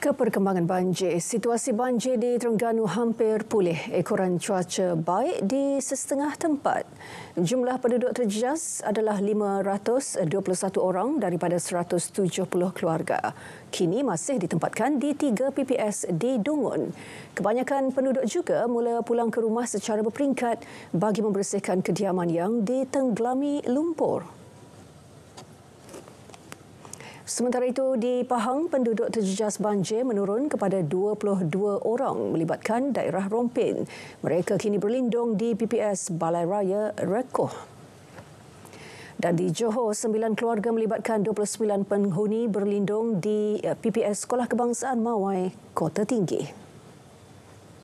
Ke perkembangan banjir, situasi banjir di Terengganu hampir pulih. Ekoran cuaca baik di sesetengah tempat. Jumlah penduduk terjejas adalah 521 orang daripada 170 keluarga. Kini masih ditempatkan di 3 PPS di Dungun. Kebanyakan penduduk juga mula pulang ke rumah secara berperingkat bagi membersihkan kediaman yang ditenggelami lumpur. Sementara itu, di Pahang, penduduk terjejas banjir menurun kepada 22 orang melibatkan daerah Rompin. Mereka kini berlindung di PPS Balai Raya Rekoh. Dan di Johor, sembilan keluarga melibatkan 29 penghuni berlindung di eh, PPS Sekolah Kebangsaan Mawai, Kota Tinggi.